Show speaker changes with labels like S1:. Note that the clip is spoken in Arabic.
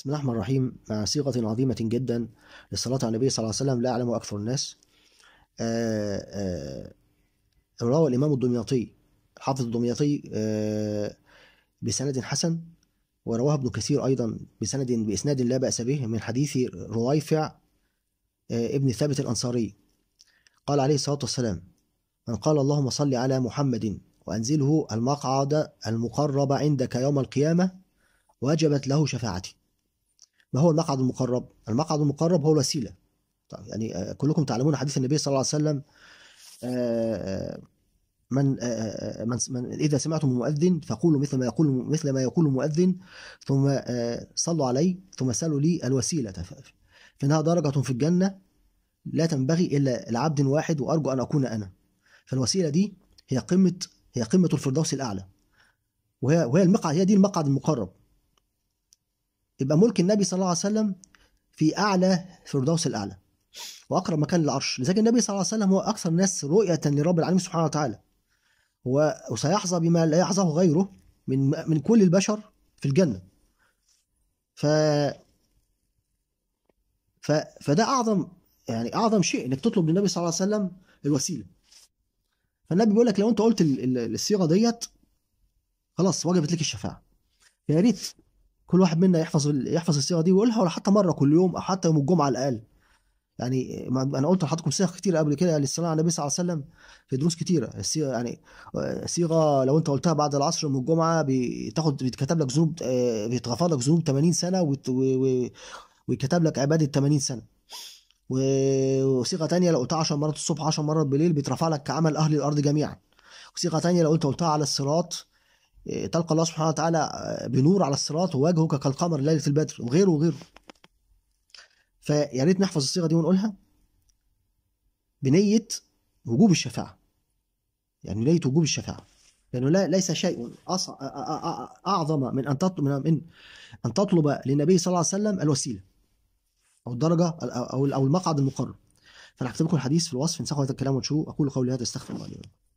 S1: بسم الله الرحمن الرحيم مع صيغة عظيمة جدا للصلاة على النبي صلى الله عليه وسلم لا أعلم أكثر الناس آه، آه، روى الإمام الدمياطي الحافظ الدمياطي آه، بسند حسن ورواه ابن كثير أيضا بسند بإسناد لا بأس به من حديث رويفع ابن ثابت الأنصاري قال عليه الصلاة والسلام من قال اللهم صل على محمد وأنزله المقعد المقرب عندك يوم القيامة وجبت له شفاعتي ما هو المقعد المقرب المقعد المقرب هو الوسيله طيب يعني آه، آه، كلكم تعلمون حديث النبي صلى الله عليه وسلم آه، من, من من اذا سمعتم المؤذن فقولوا مثل ما يقول مثل ما يقول المؤذن ثم صلوا علي ثم سالوا لي الوسيله فانها درجه في الجنه لا تنبغي الا لعبد واحد وارجو ان اكون انا فالوسيله دي هي قمه هي قمه الفردوس الاعلى وهي وهي المقعد هي دي المقعد المقرب يبقى ملك النبي صلى الله عليه وسلم في اعلى فردوس الاعلى واقرب مكان للعرش لذلك النبي صلى الله عليه وسلم هو اكثر الناس رؤيه لرب العالمين سبحانه وتعالى وسيحظى بما لا يحظاه غيره من من كل البشر في الجنه ف ف فده اعظم يعني اعظم شيء انك تطلب للنبي صلى الله عليه وسلم الوسيله فالنبي بيقول لك لو انت قلت الصيغه ديت خلاص وجبت لك الشفاعه يا ريت كل واحد منا يحفظ يحفظ الصيغه دي ويقولها ولا حتى مره كل يوم او حتى يوم الجمعه على الاقل يعني انا قلت لحضراتكم صيغ كتير قبل كده يعني الصلاه على النبي صلى الله عليه وسلم في دروس كتيره الصيغه يعني صيغه لو انت قلتها بعد العصر يوم الجمعه بتاخد بيتكتب لك ذنوب آه، بيتغفر لك ذنوب 80 سنه ويتكتب لك عباده 80 سنه وصيغه تانية لو قلتها 10 مرات الصبح 10 مرات بالليل بيترفع لك كعمل اهل الارض جميعا وصيغه تانية لو انت قلتها على الصراط تلقى الله سبحانه وتعالى آه، بنور على الصراط ووجهك كالقمر ليله البدر وغيره وغيره فيا ريت نحفظ الصيغه دي ونقولها بنيه وجوب الشفاعه يعني نيه وجوب الشفاعه لانه لا ليس شيء اعظم من ان تطلب من ان تطلب للنبي صلى الله عليه وسلم الوسيله او الدرجه او او المقعد المقرر فانا هكتب لكم الحديث في الوصف انسخوا هذا الكلام وانشروه اقول قولي هذا استغفر الله لي